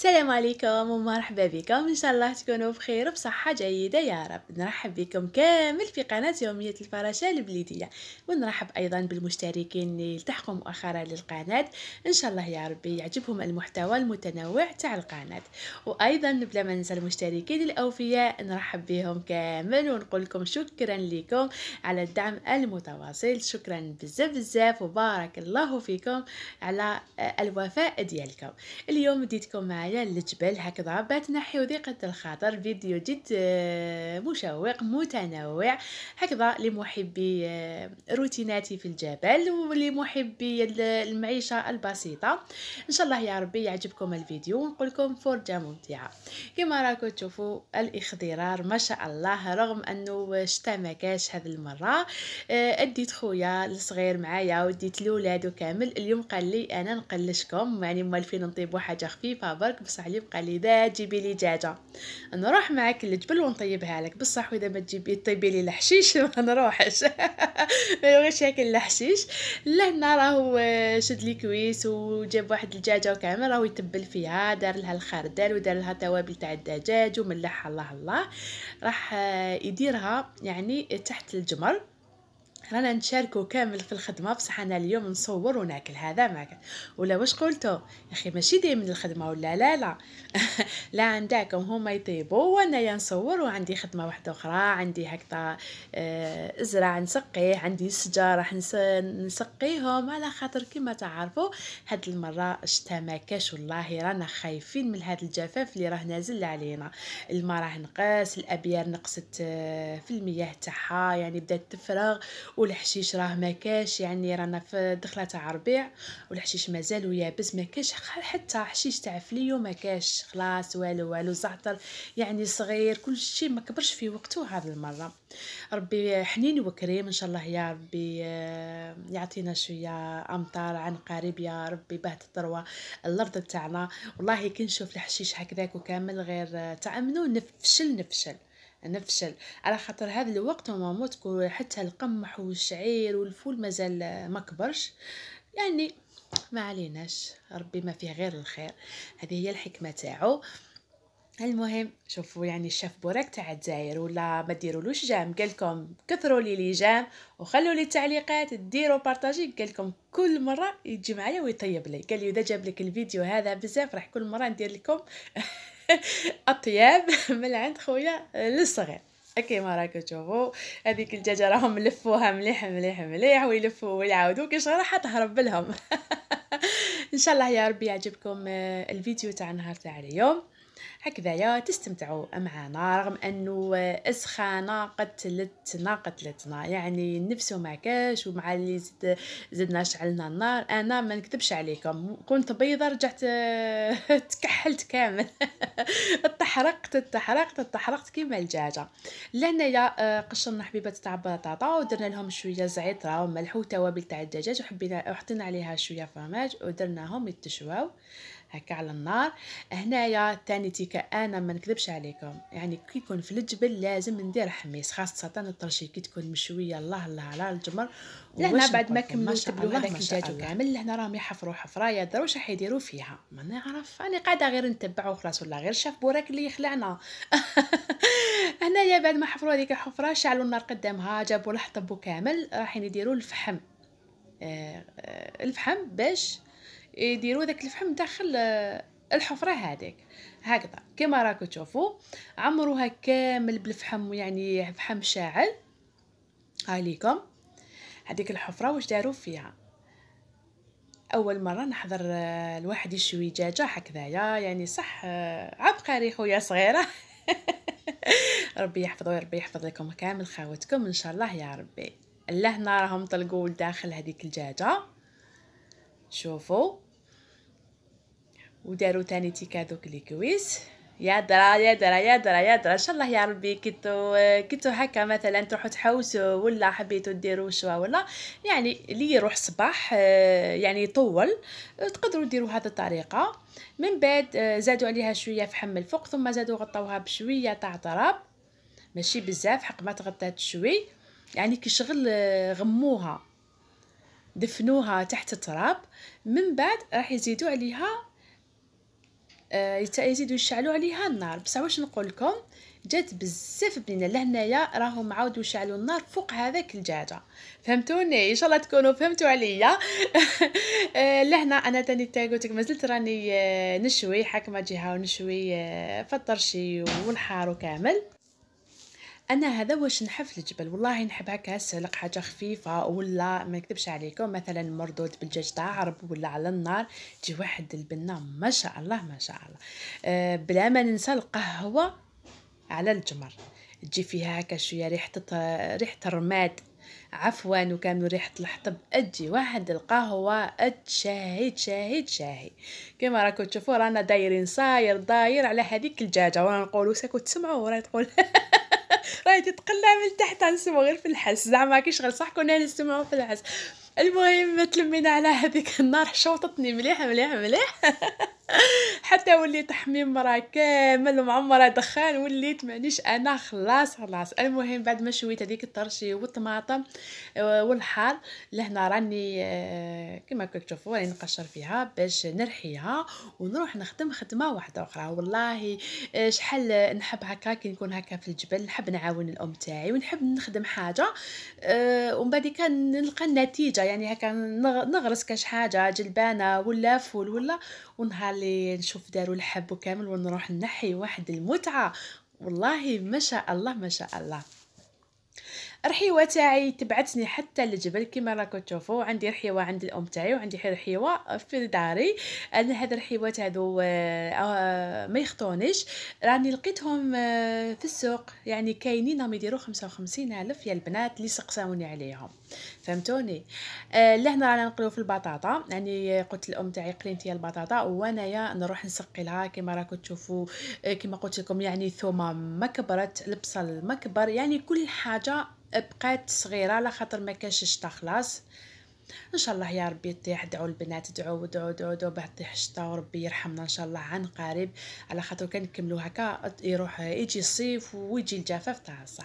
السلام عليكم ومرحبا بكم ان شاء الله تكونوا بخير وبصحه جيده يا رب نرحب بكم كامل في قناه يوميه الفراشة البليديه ونرحب ايضا بالمشتركين اللي التحقوا مؤخرا للقناه ان شاء الله يا ربي يعجبهم المحتوى المتنوع تاع القناه وايضا بلا ما ننسى المشتركين الاوفياء نرحب بهم كامل ونقول لكم شكرا لكم على الدعم المتواصل شكرا بزاف بزاف وبارك الله فيكم على الوفاء ديالكم اليوم ديتكم معي معايا الجبل هكذا بات نحي وذيقة الخاطر فيديو جد آه، مشوق متنوع هكذا لمحبي آه، روتيناتي في الجبل ولمحبي المعيشة البسيطة إن شاء الله يا ربي يعجبكم الفيديو ونقول لكم فرجة ممتعة كما راكم تشوفوا الإخضرار ما شاء الله رغم أنه شتا ما كاش هذا المرة آه، أديت خويا الصغير معايا وديت لولادو وكامل اليوم قال لي أنا نقلشكم يعني مالفين نطيبوا حاجة خفيفة دارك بصح يبقى لي دا تجيبي لي دجاجه نروح معاك للجبل ونطيبها لك بصح واذا ما تجيبي طيبي لي الحشيش ما نروحش ما يبغيش ياكل الحشيش لهنا راهو آه، شد لي كويس وجاب واحد الدجاجه وكامل راهو يتبل فيها دار لها الخردل ودار لها توابل تاع الدجاج وملحها الله الله راح آه، يديرها يعني تحت الجمر رانا نتشاركو كامل في الخدمه بصح انا اليوم نصور وناكل هذا ماكل ولا واش قلتو يا اخي ماشي دايما الخدمه ولا لا لا لا عندكم هما يطيبو وانا نصور وعندي خدمه واحده اخرى عندي هكذا ازرع آه، نسقيه عندي سجارة راح نسقيهم على خاطر كما تعرفوا هاد المره الشتا ما كاش والله رانا خايفين من هاد الجفاف اللي راه نازل علينا الماء راه نقص الابيار نقصت آه، في المياه تاعها يعني بدات تفرغ والحشيش راه ما كاش يعني رانا في دخله تاع ربيع والحشيش مازال يابس ما كاش حتى حشيش تاع فليو ما كاش خلاص والو والو زعتر يعني صغير كل شيء ما كبرش في وقته هذا المره ربي حنين وكريم ان شاء الله يا ربي آه، يعطينا شويه امطار عن قريب يا ربي باه تطروا الارض تاعنا والله كي نشوف الحشيش هكذاك وكامل غير تامنوا نفشل نفشل نفشل على خاطر هذا الوقت هما تكون حتى القمح والشعير والفول مازال ما كبرش يعني ما عليناش ربي ما فيه غير الخير هذه هي الحكمه تاعو المهم شوفوا يعني الشاف بورك تاع الجزائر ولا ما ديرولوش جام قالكم كثروا لي لي جام وخلوا لي تعليقات ديروا بارطاجي قالكم كل مره يجي معايا ويطيب لي قال لي اذا جاب لك الفيديو هذا بزاف راح كل مره ندير لكم اطيب من عند خويا آه، اوكي كيما راك تشوفوا هذيك الدجاجه راهم لفوها مليح مليح مليح ويلفوا ويعاودوا كي راح تهرب لهم ان شاء الله يا ربي يعجبكم آه، الفيديو تاع النهار تاع اليوم هكذايا تستمتعوا معنا رغم انه السخانه قتلت قتلتنا يعني نفسو ما كاش ومع اللي زد زدنا شعلنا النار انا ما نكذبش عليكم كنت بيضه رجعت تكحلت كامل تحرقت تحرقت تحرقت كيما الدجاجه لهنايا آه، قشرنا حبيبات تاع بطاطا ودرنا لهم شويه زعتر وملح وتوابل تاع الدجاج وحبينا وحطينا عليها شويه فرماج ودرناهم يتشواو هكا على النار هنايا تاني تيكا انا ما نكذبش عليكم يعني كي يكون في الجبل لازم ندير حميص خاصه الطرشي كي تكون مشويه الله الله على الجمر لهنا بعد ما كملوا تبلو هذاك الدجاج كامل لهنا راهم يحفروا حفره يا دروا واش يديروا فيها ما نعرف انا قاعده غير نتبع وخلاص ولا غير شاف بوراك اللي يخلعنا هنايا بعد ما حفروا هذيك الحفره شعلوا النار قدامها جابوا الحطب كامل راحين يديروا الفحم آه آه الفحم باش يديروا داك الفحم داخل آه، الحفره هذيك هكذا كما راكم تشوفوا عمروها كامل بالفحم يعني فحم شاعل عليكم هذيك الحفره واش داروا فيها اول مره نحضر آه، الواحد يشوي دجاجه هكذايا يعني صح آه، عبقري خويا صغيره ربي يحفظ وربي يحفظ لكم كامل خاوتكم ان شاء الله يا ربي الله راهم طلقوا لداخل هذيك الدجاجه شوفوا وداروا تاني تيكا دوك لي كويس يا درا يا درا يا درا يا درا ان شاء الله يا ربي كيتو كيتو هكا مثلا تروحوا تحوسوا ولا حبيتوا ديروا شوا ولا يعني اللي يروح صباح يعني يطول تقدروا ديروا هذه الطريقه من بعد زادوا عليها شويه فحم الفوق ثم زادوا غطوها بشويه تاع تراب ماشي بزاف حق ما تغطات شوي يعني كي شغل غموها دفنوها تحت التراب من بعد راح يزيدوا عليها حتى آه، يزيدوا يشعلوا عليها النار بصح واش نقول لكم جات بزاف بنينه لهنايا راهم عاودوا شعلوا النار فوق هذاك الدجاجه فهمتوني ان شاء الله تكونوا فهمتوا عليا آه، لهنا انا تاني قلت مازلت راني آه، نشوي حكمه جهه ونشوي فطرشي ونحارو والحار وكامل انا هذا واش نحف الجبل والله نحب هكا سلق حاجه خفيفه ولا ما نكذبش عليكم مثلا مردود بالدجاج عرب ولا على النار تجي واحد البنه ما شاء الله ما شاء الله أه بلا ما ننسى القهوه على الجمر تجي فيها هكا شويه ريحه ريحه الرماد عفوا وكانوا ريحه الحطب اجي واحد القهوه تشاهي تشاهي تشاهي كما راكم تشوفوا رانا دايرين صاير داير على هذيك الدجاجه وانا نقولوا ساكو تسمعوا وراي تقول راهي تتقلع من تحت نسمعوا غير في الحس زعما كي شغل صح كنا نسمعوا في الحس المهم تلمينا على هذيك النار شوطتني مليح مليح مليح حتى وليت حميم مرا كامل ومعمره دخان وليت مانيش انا خلاص خلاص المهم بعد ما شويت هذيك الطرشي والطماطم آه، والحار لهنا راني آه، كما كنت تشوفوا راني نقشر فيها باش نرحيها ونروح نخدم خدمه واحده اخرى والله آه، شحال نحب هكا كي نكون هكا في الجبل نحب نعاون الام تاعي ونحب نخدم حاجه ومن بعد كان نلقى النتيجه يعني هكا نغرس كاش حاجه جلبانه ولا فول ولا ونهار لي نشوف داروا الحب كامل ونروح نحي واحد المتعه والله ما شاء الله ما شاء الله رحيوة تاعي تبعتني حتى للجبل كما راكم تشوفوا عندي رحيوه عند الام تاعي وعندي رحيوه في داري انا هاد الرحيوات هادو آه، آه، ما يخطونيش راني لقيتهم آه، في السوق يعني كاينين راهم يديروا 55 الف يا البنات اللي سقساوني عليهم فهمتوني لهنا رانا نقلو في البطاطا يعني قلت الام تاعي قرينتي البطاطا وانايا نروح نسقي لها كما راكم تشوفوا كما قلت لكم يعني الثومه ما كبرت البصل ما كبر يعني كل حاجه بقات صغيره على خاطر ما كانش خلاص ان شاء الله يا ربي يطيح دعوا البنات دعوا ودعوا دعوا دعوا باه تطيح الشتا وربي يرحمنا ان شاء الله عن قريب على خاطر كنكملوا هكا يروح يجي الصيف ويجي الجفاف تاع الصح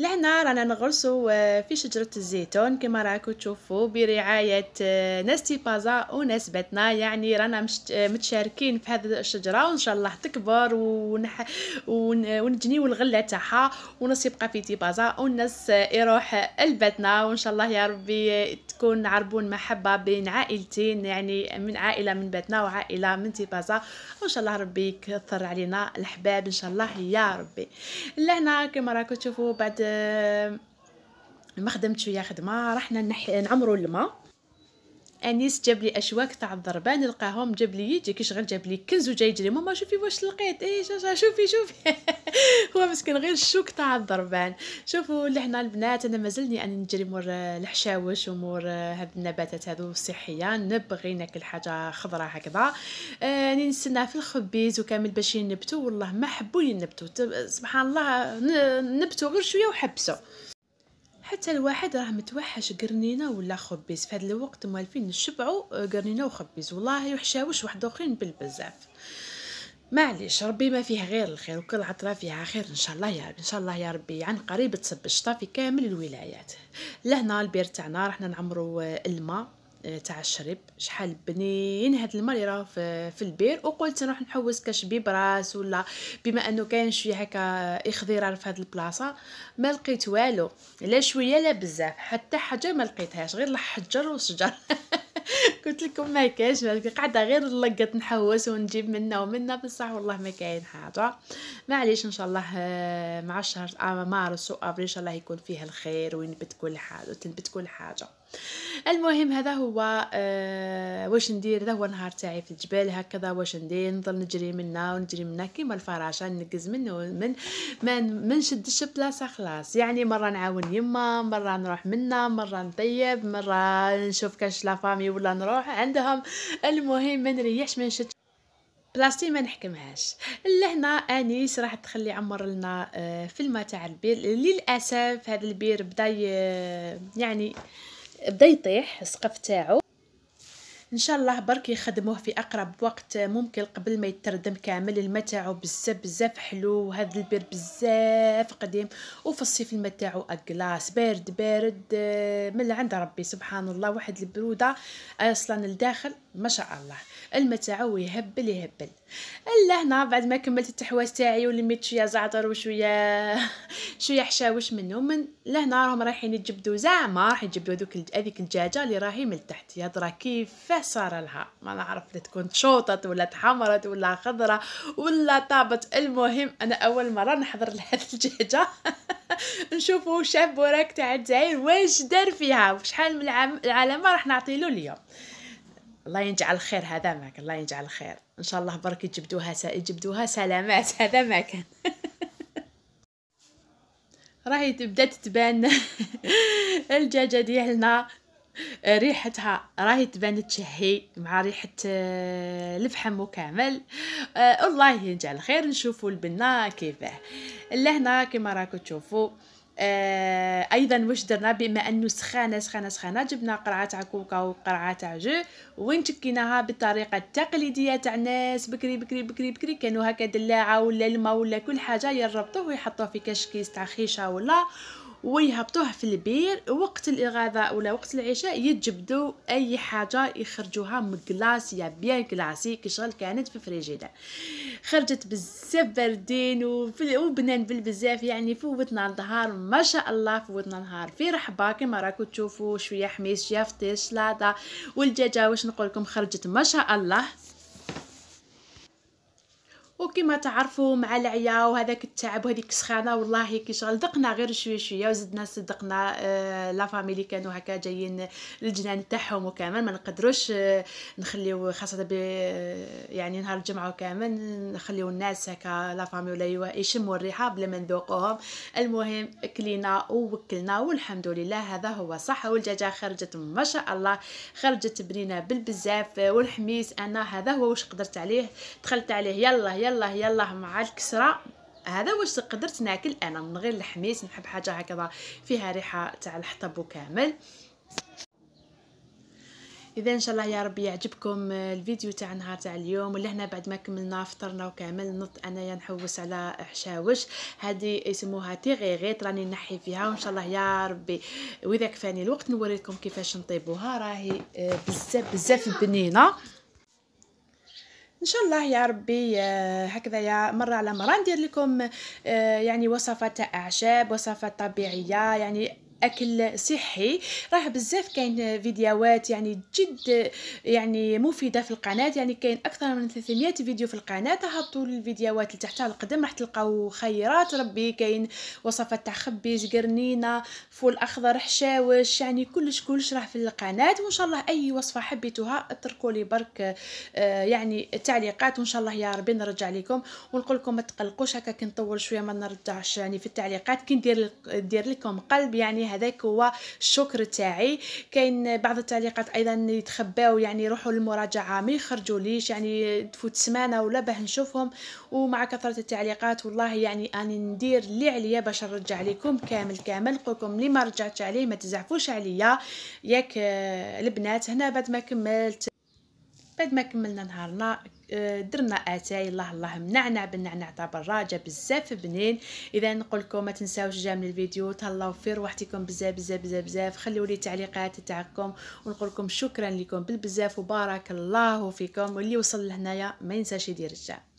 لهنا رانا نغرسو آه، في شجرة الزيتون كما راكو تشوفو برعاية آه، ناستي بازا ونسبتنا يعني رانا آه، متشاركين في هذه الشجرة وإن شاء الله تكبر ونح... ونجني والغلة الغلة تاعها ونص يبقى في تيبازا والناس يروح لبيتنا وإن شاء الله يا ربي تكون عربون محبة بين عائلتين يعني من عائلة من بيتنا وعائلة من تيبازا وإن شاء الله ربي يكثر علينا الحباب إن شاء الله يا ربي لهنا كما راكو تشوفو بعد آه، ما خدمت شويه خدمه رحنا نعمروا الماء انيس جاب لي اشواك تاع الضربان لقاهم جاب لي يجي كي شغل جاب لي كنز وجاي يجري ماما شوفي واش لقيت اي شاشا شوفي شوفي هو مسكين غير الشوك تاع الضربان شوفوا حنا البنات انا مازلني اني نجري مور الحشاوش ومور هاد النباتات هادو الصحيه نبغي ناكل حاجه خضراء هكذا آه، اني نستنى في الخبيز وكامل باش ينبتوا والله ما حبوني ينبتوا سبحان الله نبتوا غير شويه وحبسوا حتى الواحد راه متوحش قرنينه ولا خبيز في هذا الوقت موالفين نشبعوا آه، قرنينه وخبيز والله يحشاوش واحد اخرين بالبزاف معليش ربي ما فيه غير الخير وكل عطرة فيها خير ان شاء الله يا ربي ان شاء الله يا ربي عن قريب تصب الشتا في كامل الولايات لهنا البير تاعنا رحنا نعمرو آه، الماء آه، تاع الشرب شحال بنين هاد الماء اللي راه في البير وقلت نروح نحوس كاش براس ولا بما انه كاين شويه هكا اخضرار في هاد البلاصه ما لقيت والو لا شويه لا بزاف حتى حاجه ما لقيتهاش غير الحجر والشجر قلت لكم ما كاش قاعده غير لقيت نحوس ونجيب منه ومنه بصح والله ما كاين حاجه معليش ان شاء الله آه، مع شهر آه، مارس وابريل ان شاء الله يكون فيه الخير وينبت كل حاجه وتنبت كل حاجه المهم هذا هو آه واش ندير هذا هو النهار تاعي في الجبال هكذا واش ندير نضل نجري منا ونجري منا كيما الفراشه نقز من من ما نشدش بلاصه خلاص يعني مره نعاون يما مره نروح منا مره نطيب مره نشوف كاش لا فامي ولا نروح عندهم المهم ما نريحش ما نشدش بلاصتي ما نحكمهاش لهنا انيس راح تخلي عمر لنا آه، في الماء تاع البير للاسف هذا البير بدا آه، يعني بدا يطيح السقف تاعو ان شاء الله برك يخدموه في اقرب وقت ممكن قبل ما يتردم كامل الماء تاعو بزاف بزاف حلو وهذا البير بزاف قديم وفي الصيف الماء تاعو اكلاس بارد بارد آه، من عند ربي سبحان الله واحد البروده اصلا آه، لداخل ما شاء الله الما تاعو يهبل يهبل الا هنا بعد ما كملت التحواس تاعي ولميت شويه زعتر وشويه شويه حشاوش منهم من لهنا راهم رايحين يجبدوا زعما راح يجبدوا هذوك هذيك الدجاجه اللي راهي من تحت يا درا كيفاه صار لها ما نعرف لا تكون تشوطت ولا تحمرت ولا خضره ولا طابت المهم انا اول مره نحضر لهذ الدجاجه نشوفوا شاب وراك تاع الجزائر واش دار فيها وشحال من العلامه راح نعطيلو اليوم الله يجعل الخير هذا ما كان الله يجعل الخير ان شاء الله برك يجبدوها س... يجبدوها سلامات هذا ما كان راهي بدات تبان الدجاجه ديالنا آه، ريحتها راهي تبان تشهي مع ريحه الفحم آه، وكامل الله آه، يجعل الخير نشوفوا البنه كيفاه لهنا كما راكم تشوفوا آه ايضا واش درنا بما انه سخانه سخانه سخانه جبنا قرعه تاع كوكا وقرعه تاع جو ونتكيناها بالطريقه التقليديه تاع الناس بكري بكري بكري بكري كانوا هكا دلاعه ولا الماء ولا كل حاجه يربطوه ويحطوه في كشكيس تاع خيشه ولا ويهبطوها في البير وقت الإغاثة ولا وقت العشاء يتجبدوا أي حاجة يخرجوها من كلاسيا بيان كلاسي كشغل كانت في فريجيدا خرجت بزاف باردين وبنان بالبزاف يعني فوتنا النهار ما شاء الله فوتنا النهار في رحبة كما راكو تشوفوا شوية حميس شوية فطير شلاطة والدجاجة واش نقولكم خرجت ما شاء الله وكما تعرفوا مع العيا وهذاك التعب وهذيك السخانه والله شغل دقنا غير شويه شويه وزدنا صدقنا آه لا فاميلي كانوا هكا جايين للجنان تاعهم وكامل ما نقدروش آه نخليو خاصه ب آه، يعني نهار الجمعه وكامل نخليو الناس هكا لا فامي ولا يشموا الريحه بلا ما نذوقوهم المهم كلينا ووكلنا والحمد لله هذا هو صح والدجاجه خرجت ما شاء الله خرجت بنينه بالبزاف والحميس انا هذا هو واش قدرت عليه دخلت عليه يلا يلا يلا يلا مع الكسره هذا واش قدرت ناكل انا من غير الحميس نحب حاجه هكذا فيها ريحه تاع الحطب وكامل اذا ان شاء الله يا ربي يعجبكم الفيديو تاع نهار تاع اليوم ولا هنا بعد ما كملنا فطرنا وكامل نط انايا نحوس على حشاوش هذه يسموها تيغيغيط راني نحي فيها وان شاء الله يا ربي واذا كفاني الوقت نوريكم كيفاش نطيبوها راهي آه، بزاف بزاف بنينه ان شاء الله يا ربي آه، هكذا يا مره على مره ندير لكم آه، يعني وصفه تاع اعشاب وصفه طبيعيه يعني اكل صحي راه بزاف كاين فيديوهات يعني جد يعني مفيده في القناه يعني كاين اكثر من 300 فيديو في القناه هبطوا الفيديوهات لتحت على القدم راح تلقاو خيرات ربي كاين وصفات تاع خبيز قرنينه فول اخضر حشاوش يعني كلش كلش راه في القناه وان شاء الله اي وصفه حبيتوها اتركوا لي برك آه، يعني تعليقات وان شاء الله يا ربي نرجع لكم ونقول لكم ما تقلقوش هكا كنطول شويه ما نرجعش يعني في التعليقات كندير ندير دير لكم قلب يعني هذاك هو الشكر تاعي كاين بعض التعليقات ايضا يتخباو يعني يروحوا للمراجعه ما يخرجوا ليش يعني تفوت سمانه ولا باه نشوفهم ومع كثره التعليقات والله يعني اني ندير اللي عليا باش نرجع لكم كامل كامل نقولكم اللي ما رجعتش عليه ما تزعفوش عليا ياك البنات هنا بعد ما كملت بعد ما كملنا نهارنا آه، درنا اتاي الله الله منعنا بالنعنع تاع براجه بزاف بنين اذا نقول لكم ما تنساوش جامل الفيديو تهلاو في روحتكم بزاف بزاف بزاف بزاف خليوا لي تعليقات تاعكم ونقول لكم شكرا لكم بالبزاف وبارك الله فيكم واللي وصل لهنايا ما ينساش يدير الجام